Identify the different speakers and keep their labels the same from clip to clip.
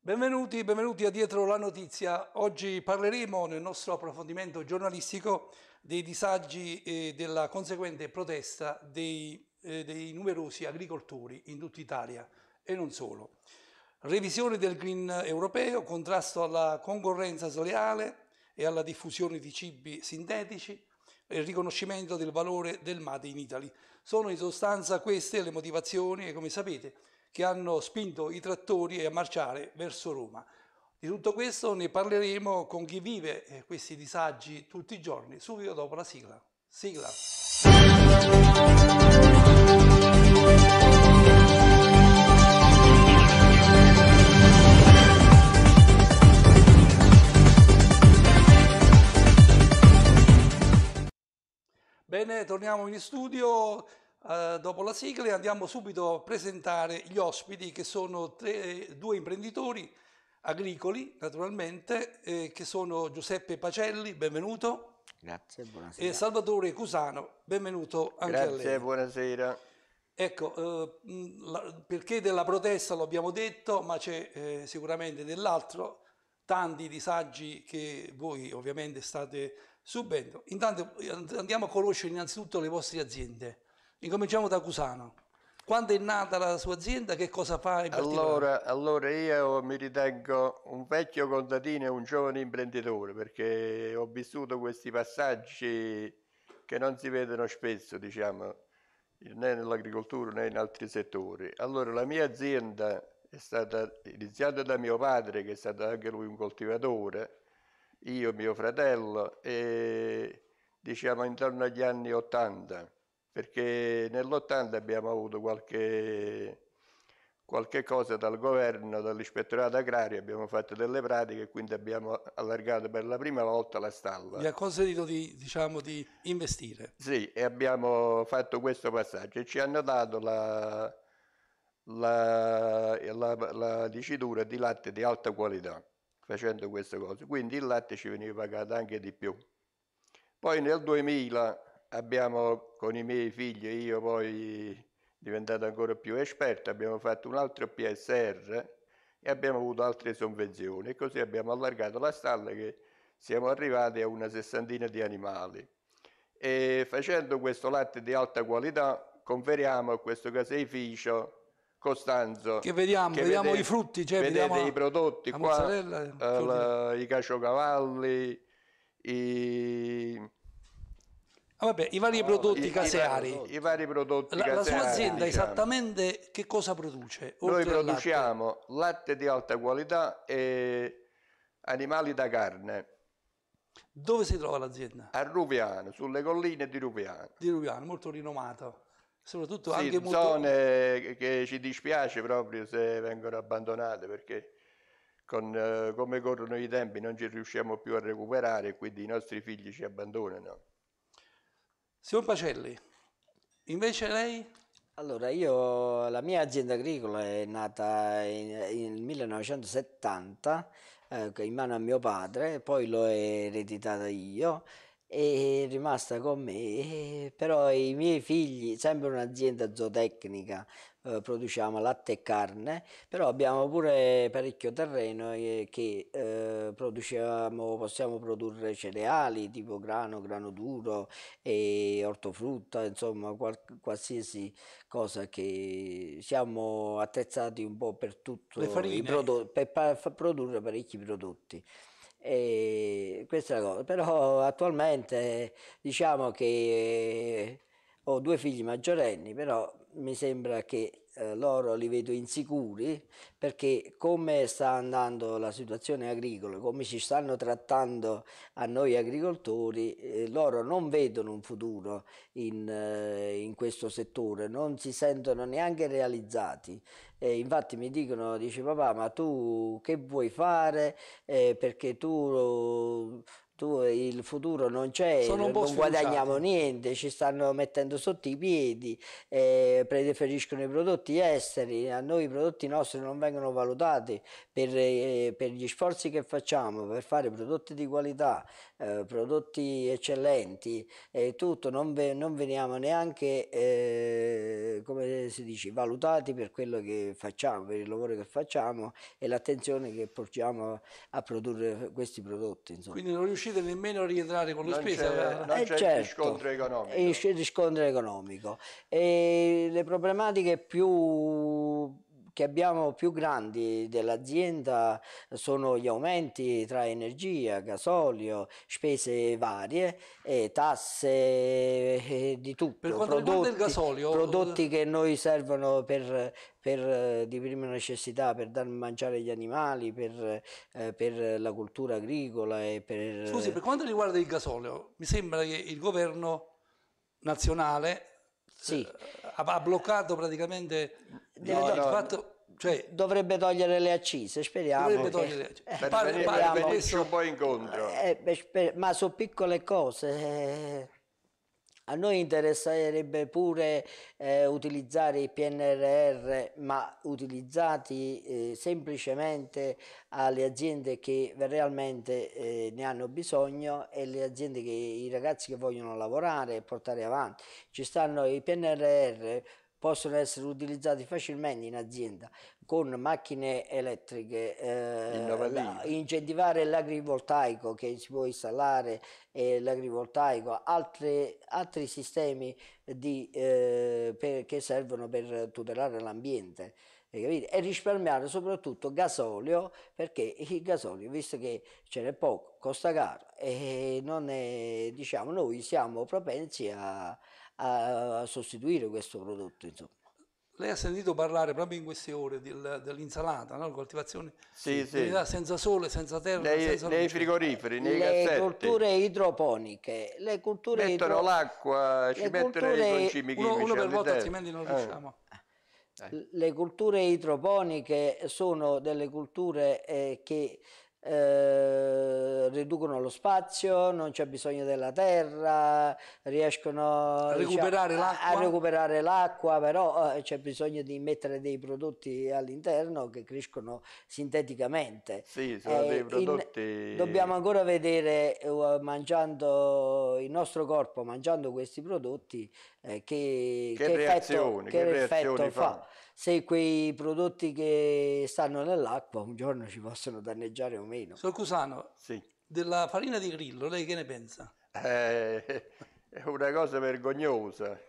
Speaker 1: Benvenuti, benvenuti a Dietro la Notizia. Oggi parleremo nel nostro approfondimento giornalistico dei disagi e eh, della conseguente protesta dei, eh, dei numerosi agricoltori in tutta Italia e non solo. Revisione del green europeo, contrasto alla concorrenza sleale e alla diffusione di cibi sintetici, e il riconoscimento del valore del Made in Italy. Sono in sostanza queste le motivazioni e come sapete che hanno spinto i trattori a marciare verso Roma. Di tutto questo ne parleremo con chi vive eh, questi disagi tutti i giorni, subito dopo la sigla. Sigla. Bene, torniamo in studio. Eh, dopo la sigla andiamo subito a presentare gli ospiti che sono tre, due imprenditori agricoli naturalmente eh, che sono Giuseppe Pacelli, benvenuto.
Speaker 2: Grazie, buonasera. E
Speaker 1: Salvatore Cusano, benvenuto anche Grazie, a lei. Grazie,
Speaker 2: buonasera.
Speaker 1: Ecco, eh, la, perché della protesta l'abbiamo detto, ma c'è eh, sicuramente dell'altro tanti disagi che voi ovviamente state subendo. Intanto eh, andiamo a conoscere innanzitutto le vostre aziende. Incominciamo da Cusano. Quando è nata la sua azienda, che cosa fa in allora,
Speaker 2: allora io mi ritengo un vecchio contadino e un giovane imprenditore perché ho vissuto questi passaggi che non si vedono spesso, diciamo, né nell'agricoltura né in altri settori. Allora la mia azienda è stata iniziata da mio padre, che è stato anche lui un coltivatore, io, mio fratello, e diciamo intorno agli anni Ottanta perché nell'80 abbiamo avuto qualche, qualche cosa dal governo, dall'ispettorato agrario, abbiamo fatto delle pratiche, e quindi abbiamo allargato per la prima volta la stalla. Vi ha
Speaker 1: consentito di, diciamo, di investire? Sì,
Speaker 2: e abbiamo fatto questo passaggio e ci hanno dato la, la, la, la dicitura di latte di alta qualità facendo queste cose, quindi il latte ci veniva pagato anche di più. Poi nel 2000 abbiamo con i miei figli e io poi diventato ancora più esperto, abbiamo fatto un altro PSR e abbiamo avuto altre sovvenzioni e così abbiamo allargato la stalla che siamo arrivati a una sessantina di animali. E facendo questo latte di alta qualità conferiamo a questo caseificio Costanzo che vediamo, che vediamo vedete, i frutti, cioè vedete vediamo i prodotti qua, eh, la, i caciocavalli, i, Ah, vabbè, i vari no, prodotti i, caseari. I vari, prodotti la, caseari. La sua azienda diciamo.
Speaker 1: esattamente che cosa produce? Noi produciamo
Speaker 2: latte? latte? di alta qualità e animali da carne. Dove si trova l'azienda? A Ruviano, sulle colline di Ruviano.
Speaker 1: Di Ruviano, molto rinomata. Soprattutto sì, anche molto...
Speaker 2: zone che ci dispiace proprio se vengono abbandonate perché con, eh, come corrono i tempi non ci riusciamo più a recuperare, quindi i nostri figli ci abbandonano. Signor Pacelli,
Speaker 3: invece lei? Allora, io, la mia azienda agricola è nata nel 1970 eh, in mano a mio padre, poi l'ho ereditata io è rimasta con me, eh, però i miei figli, sempre un'azienda zootecnica, eh, produciamo latte e carne, però abbiamo pure parecchio terreno eh, che eh, produciamo, possiamo produrre cereali tipo grano, grano duro e ortofrutta, insomma qual qualsiasi cosa che siamo attrezzati un po' per tutto, i per pa produrre parecchi prodotti. E questa è la cosa. Però attualmente diciamo che eh, ho due figli maggiorenni, però mi sembra che eh, loro li vedo insicuri perché come sta andando la situazione agricola, come ci stanno trattando a noi agricoltori, eh, loro non vedono un futuro in, in, questo settore, non si sentono neanche realizzati e infatti mi dicono, dice papà, ma tu che vuoi fare? Eh, perché tu tu il futuro non c'è, non guadagniamo niente, ci stanno mettendo sotto i piedi, eh, preferiscono i prodotti esteri, a noi i prodotti nostri non vengono valutati per, eh, per gli sforzi che facciamo per fare prodotti di qualità, eh, prodotti eccellenti e tutto, non, ve, non veniamo neanche, eh, come si dice, valutati per quello che facciamo, per il lavoro che facciamo e l'attenzione che portiamo a produrre questi prodotti. Insomma. Quindi
Speaker 1: non riusciamo riuscite nemmeno a rientrare con la non spesa. C'è, non eh c'è certo, riscontro economico. Il
Speaker 3: riscontro economico. E le problematiche più che abbiamo più grandi dell'azienda sono gli aumenti tra energia, gasolio, spese varie, e tasse eh, di tutto. Per quanto prodotti, riguarda il gasolio, prodotti eh, che noi servono per, per, eh, di prima necessità per dar mangiare agli animali, per, per la cultura agricola e per... Scusi, per
Speaker 1: quanto riguarda il gasolio, mi sembra che il governo nazionale sì. ha, bloccato praticamente deve no, no. Fatto,
Speaker 3: cioè, dovrebbe togliere le accise, speriamo. Dovrebbe togliere le accise. Eh, per venire, un
Speaker 1: po' incontro.
Speaker 3: Eh, ma su piccole cose. Eh. A noi interesserebbe pure eh, utilizzare i PNRR, ma utilizzati eh, semplicemente alle aziende che realmente eh, ne hanno bisogno e le aziende che i ragazzi che vogliono lavorare e portare avanti. Ci stanno i PNRR possono essere utilizzati facilmente in azienda con macchine elettriche, eh, incentivare l'agrivoltaico che si può installare, eh, l'agrivoltaico, altri, altri sistemi di, eh, per, che servono per tutelare l'ambiente e risparmiare soprattutto gasolio perché il gasolio visto che ce n'è poco costa caro e non è, diciamo noi siamo propensi a, a, a sostituire questo prodotto. Insomma.
Speaker 1: Lei ha sentito parlare proprio in queste ore dell'insalata, no? coltivazione sì, sì. senza sole, senza terra, nei, senza nei frigoriferi, nei le cassetti. colture
Speaker 3: idroponiche, le culture mettono idro... l'acqua, ci mettono culture... i concimi chimici. Uno, uno per volta altrimenti non riusciamo. Eh. Le culture idroponiche sono delle culture eh, che eh, riducono lo spazio, non c'è bisogno della terra, riescono diciamo, recuperare diciamo, a recuperare l'acqua, però eh, c'è bisogno di mettere dei prodotti all'interno che crescono sinteticamente. Sì, sono eh, dei prodotti... In, dobbiamo ancora vedere, eh, mangiando il nostro corpo, mangiando questi prodotti, eh, che, che, che, reazioni, effetto, che reazioni fa. fa se quei prodotti che stanno nell'acqua un giorno ci possono danneggiare o meno. Sor Cusano,
Speaker 1: sì. della farina di grillo, lei che ne pensa?
Speaker 2: Eh, è una cosa vergognosa.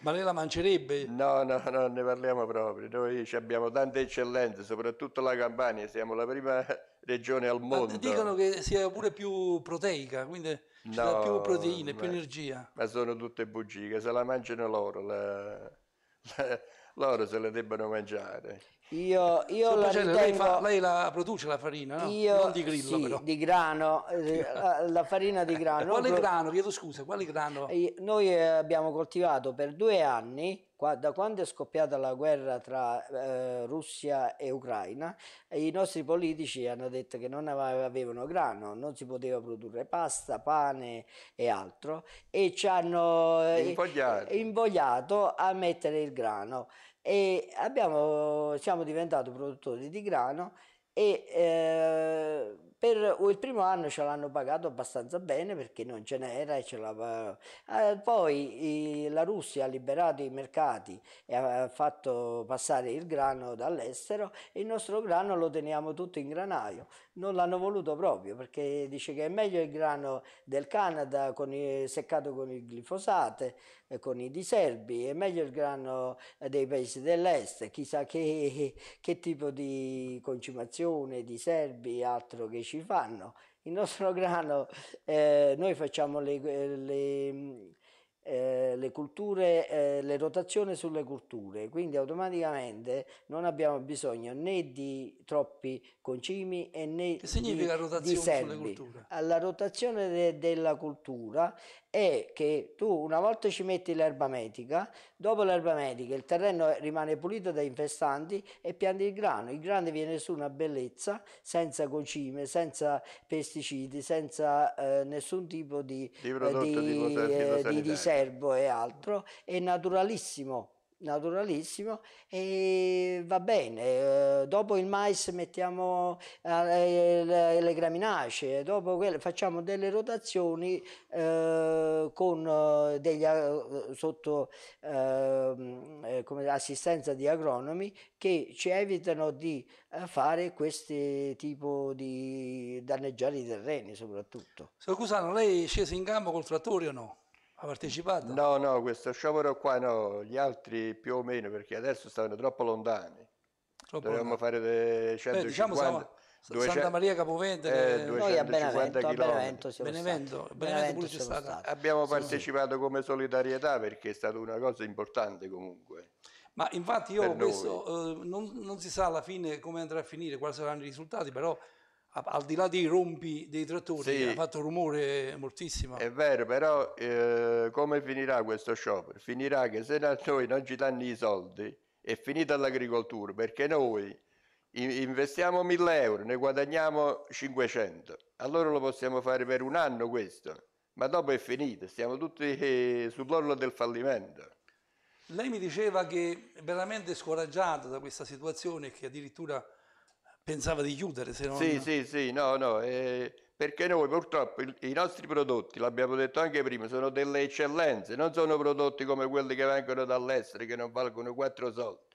Speaker 2: Ma lei la mangerebbe? No, no, no, ne parliamo proprio. Noi abbiamo tante eccellenze, soprattutto la Campania, siamo la prima regione al mondo. Ma dicono
Speaker 1: che sia pure più proteica, quindi no, più proteine, ma, più energia.
Speaker 2: Ma sono tutte bugie, se la mangiano loro. La... loro se le debbano mangiare.
Speaker 3: Io, io la ritengo... lei, fa, lei, la produce la farina, no? Io, non di grillo sì, però. di grano, eh, la, la farina di grano. quale grano, chiedo scusa, quale grano? Eh, noi abbiamo coltivato per due anni da quando è scoppiata la guerra tra eh, Russia e Ucraina, eh, i nostri politici hanno detto che non avevano grano, non si poteva produrre pasta, pane e altro e ci hanno eh, invogliato, invogliato a mettere il grano e abbiamo, siamo diventati produttori di grano e eh, per il primo anno ce l'hanno pagato abbastanza bene perché non ce n'era e ce l'aveva. Eh, poi i, la Russia ha liberato i mercati e ha fatto passare il grano dall'estero e il nostro grano lo teniamo tutto in granaio. Non l'hanno voluto proprio perché dice che è meglio il grano del Canada con i, seccato con il glifosate, eh, con i diserbi, è meglio il grano eh, dei paesi dell'est, chissà che, che tipo di concimazione, di e altro che ci ci fanno. Il nostro grano, eh, noi facciamo le, eh, le, eh, le culture, eh, le rotazioni sulle culture, quindi automaticamente non abbiamo bisogno né di troppi concimi né che significa di, rotazione significa serbi. sulle culture? La rotazione de, della cultura è che tu una volta ci metti l'erba medica, dopo l'erba medica il terreno rimane pulito da infestanti e pianti il grano. Il grano viene su una bellezza, senza concime, senza pesticidi, senza eh, nessun tipo di, di, prodotto, eh, di, di, eh, di serbo e altro, è naturalissimo naturalissimo e va bene, eh, dopo il mais mettiamo eh, le graminacee, dopo quelle, facciamo delle rotazioni eh, con degli, sotto ehm, eh, assistenza di agronomi che ci evitano di fare questo tipo di danneggiare i terreni soprattutto.
Speaker 1: scusano lei è sceso in campo col trattore o no? Ha partecipato?
Speaker 2: No, no, questo sciopero qua no, gli altri più o meno, perché adesso stanno troppo lontani. Troppo Dovremmo fare 150... Beh, diciamo siamo... 200, Santa Maria
Speaker 1: Capovente, eh, eh noi a Benevento, a Benevento, siamo Benevento, stati. Benevento siamo stati. Abbiamo partecipato
Speaker 2: come solidarietà perché è stata una cosa importante comunque.
Speaker 1: Ma infatti io questo eh, non, non, si sa alla fine come andrà a finire, quali saranno i risultati, però al di là dei rompi dei trattori, sì, ha fatto
Speaker 2: rumore moltissimo. È vero, però eh, come finirà questo sciopero? Finirà che se noi non ci danno i soldi è finita l'agricoltura, perché noi investiamo 1000 euro, ne guadagniamo 500, allora lo possiamo fare per un anno questo, ma dopo è finito, siamo tutti eh, sull'orlo del fallimento.
Speaker 1: Lei mi diceva che è veramente scoraggiato da questa situazione che addirittura pensava di chiudere. Se non... Sì,
Speaker 2: sì, sì, no, no, eh, perché noi purtroppo il, i nostri prodotti, l'abbiamo detto anche prima, sono delle eccellenze, non sono prodotti come quelli che vengono dall'estero, che non valgono quattro soldi.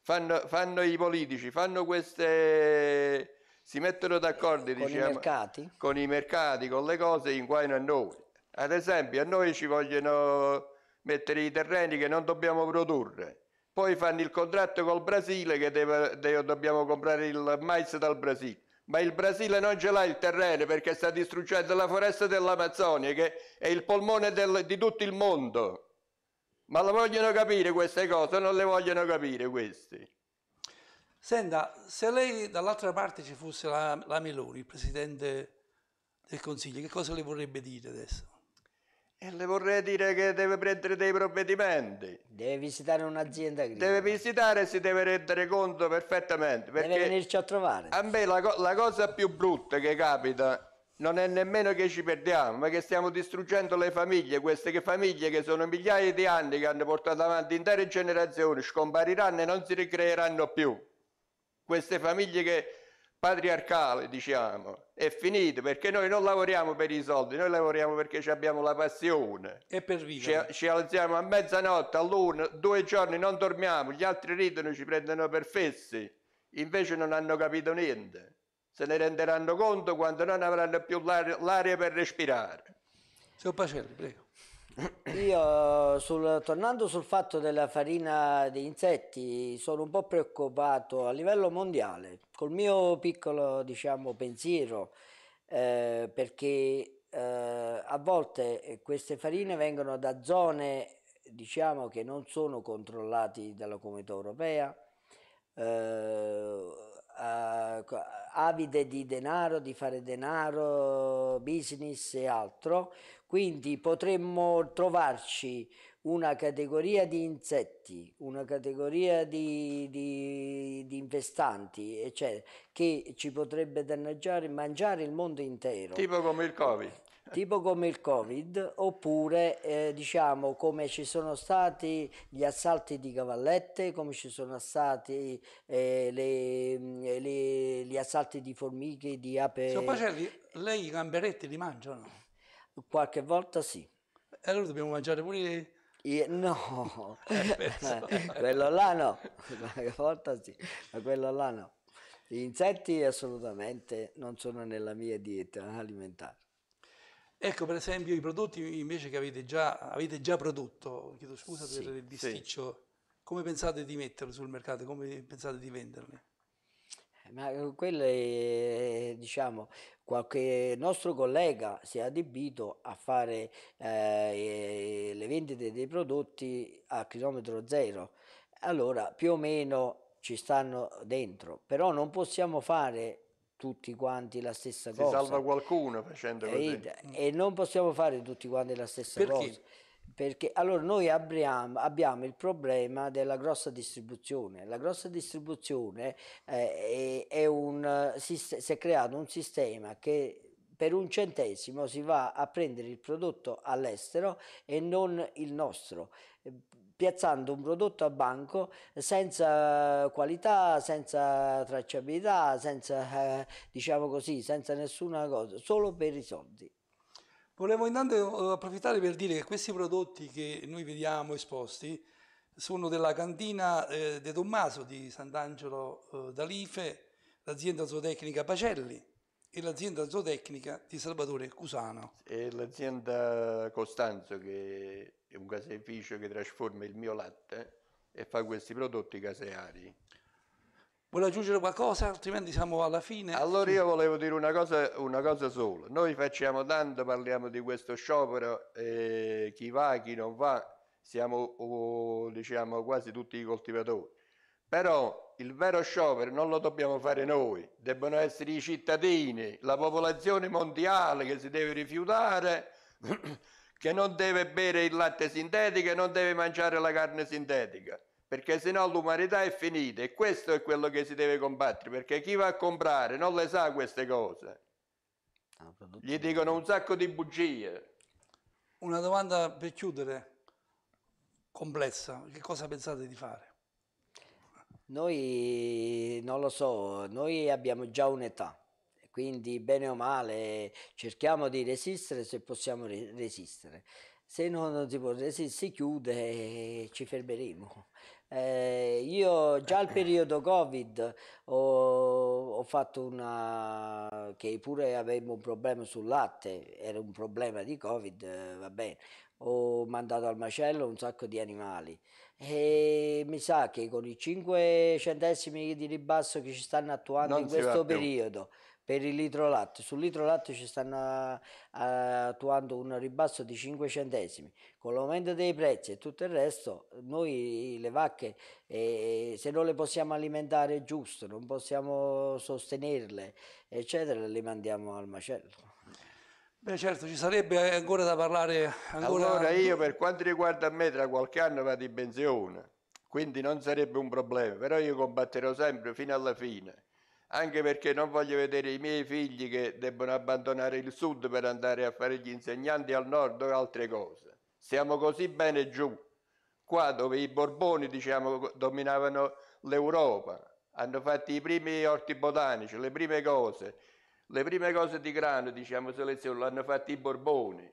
Speaker 2: Fanno, fanno, i politici, fanno queste... si mettono d'accordo con, diciamo, i mercati? con i mercati, con le cose, inguaino a noi. Ad esempio a noi ci vogliono mettere i terreni che non dobbiamo produrre poi fanno il contratto col Brasile che deve, deve, dobbiamo comprare il mais dal Brasile. Ma il Brasile non ce l'ha il terreno perché sta distruggendo la foresta dell'Amazzonia che è il polmone del, di tutto il mondo. Ma lo vogliono capire queste cose, non le vogliono capire questi.
Speaker 1: Senta, se lei dall'altra parte ci fosse la, la Meloni, il Presidente del Consiglio, che cosa le vorrebbe dire adesso?
Speaker 2: E le vorrei dire che deve prendere dei provvedimenti.
Speaker 3: Deve visitare un'azienda agricola.
Speaker 2: Deve visitare e si deve rendere conto perfettamente. Deve venirci a trovare. A me la, la, cosa più brutta che capita non è nemmeno che ci perdiamo, ma che stiamo distruggendo le famiglie, queste che famiglie che sono migliaia di anni che hanno portato avanti intere generazioni, scompariranno e non si ricreeranno più. Queste famiglie che patriarcale, diciamo, è finito perché noi non lavoriamo per i soldi, noi lavoriamo perché abbiamo la passione.
Speaker 1: E per vivere.
Speaker 2: Ci, ci alziamo a mezzanotte, all'una, due giorni non dormiamo, gli altri ridono, ci prendono per fessi, invece non hanno capito niente. Se ne renderanno conto quando non avranno più l'aria, per respirare.
Speaker 3: Signor Pacelli, prego. Io sul, tornando sul fatto della farina di insetti sono un po' preoccupato a livello mondiale col mio piccolo diciamo, pensiero eh, perché eh, a volte queste farine vengono da zone diciamo, che non sono controllate dalla comunità europea eh, avide di denaro, di fare denaro, business e altro, quindi potremmo trovarci una categoria di insetti, una categoria di, di, di infestanti, eccetera, che ci potrebbe danneggiare, mangiare il mondo intero. Tipo
Speaker 2: come il Covid
Speaker 3: tipo come il Covid, oppure eh, diciamo come ci sono stati gli assalti di cavallette, come ci sono stati eh, le, mm, le, gli assalti di formiche, di ape. Signor Pacelli,
Speaker 1: lei i gamberetti li mangiano?
Speaker 3: Qualche volta sì. E allora dobbiamo mangiare pure i... no, eh, quello là no, qualche volta sì, ma quello là no. Gli insetti assolutamente non sono nella mia dieta alimentare.
Speaker 1: Ecco, per esempio, i prodotti invece che avete già, avete già prodotto, chiedo scusa sì, per il bisticcio, sì. come pensate di metterli sul mercato, come pensate di venderli?
Speaker 3: Eh, ma eh, quello è, eh, diciamo, qualche nostro collega si è adibito a fare eh, le vendite dei prodotti a chilometro zero. Allora, più o meno ci stanno dentro, però non possiamo fare tutti quanti la stessa si cosa. Si salva
Speaker 2: qualcuno facendo così.
Speaker 3: E, e, non possiamo fare tutti quanti la stessa Perché? cosa. Perché allora noi abbiamo, abbiamo, il problema della grossa distribuzione. La grossa distribuzione eh, è, è un, eh, si, si è creato un sistema che per un centesimo si va a prendere il prodotto all'estero e non il nostro piazzando un prodotto a banco senza qualità, senza tracciabilità, senza, eh, diciamo così, senza nessuna cosa, solo per i soldi.
Speaker 1: Volevo intanto eh, approfittare per dire che questi prodotti che noi vediamo esposti sono della cantina eh, De Tommaso di Sant'Angelo eh, d'Alife, l'azienda zootecnica Pacelli, e l'azienda zootecnica di Salvatore Cusano.
Speaker 2: E l'azienda Costanzo che è un caseificio che trasforma il mio latte e fa questi prodotti caseari. Vuole aggiungere qualcosa?
Speaker 1: Altrimenti siamo alla fine. Allora io
Speaker 2: volevo dire una cosa, una cosa sola. Noi facciamo tanto, parliamo di questo sciopero, eh, chi va, chi non va, siamo oh, diciamo, quasi tutti i coltivatori. Però il vero sciopero non lo dobbiamo fare noi, debbono essere i cittadini, la popolazione mondiale che si deve rifiutare, che non deve bere il latte sintetico e non deve mangiare la carne sintetica, perché sennò l'umanità è finita e questo è quello che si deve combattere, perché chi va a comprare non le sa queste cose. Ah, Gli dicono un sacco
Speaker 3: di bugie.
Speaker 1: Una domanda per chiudere, complessa, che cosa pensate di fare?
Speaker 3: Noi, non lo so, noi abbiamo già un'età, quindi bene o male cerchiamo di resistere se possiamo resistere. Se no, non si può resistere, si chiude e ci fermeremo. Eh, io già al periodo Covid ho, ho, fatto una... che pure avevo un problema sul latte, era un problema di Covid, eh, va bene, ho mandato al macello un sacco di animali e mi sa che con i 5 centesimi di ribasso che ci stanno attuando non in questo periodo per il litro latte, sul litro latte ci stanno attuando un ribasso di 5 centesimi, con l'aumento dei prezzi e tutto il resto, noi le vacche eh, se non le possiamo alimentare giusto, non possiamo sostenerle, eccetera, le mandiamo al macello. Beh
Speaker 1: certo, ci sarebbe ancora da parlare. Ancora... Allora io per quanto riguarda me tra
Speaker 3: qualche anno vado
Speaker 2: in pensione, quindi non sarebbe un problema, però io combatterò sempre fino alla fine, anche perché non voglio vedere i miei figli che debbono abbandonare il sud per andare a fare gli insegnanti al nord o altre cose. Siamo così bene giù, qua dove i Borboni diciamo, dominavano l'Europa, hanno fatto i primi orti botanici, le prime cose, le prime cose di grano, diciamo, selezione, l'hanno fatte i Borboni,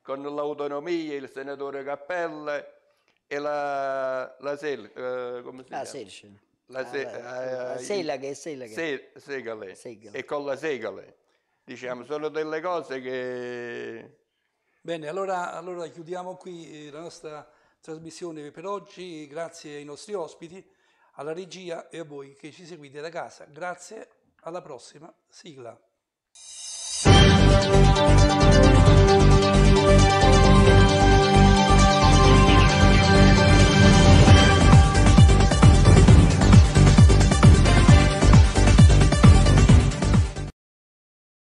Speaker 2: con l'autonomia, il senatore Cappella e la, la Sel, eh, come si chiama? La Selce. La, ah, se, ah, eh, eh Selaga e Se, E con la Segale. Diciamo, sono delle cose che...
Speaker 1: Bene, allora, allora chiudiamo qui eh, la nostra trasmissione per oggi. Grazie ai nostri ospiti, alla regia e a voi che ci seguite da casa. Grazie. Alla prossima, sigla.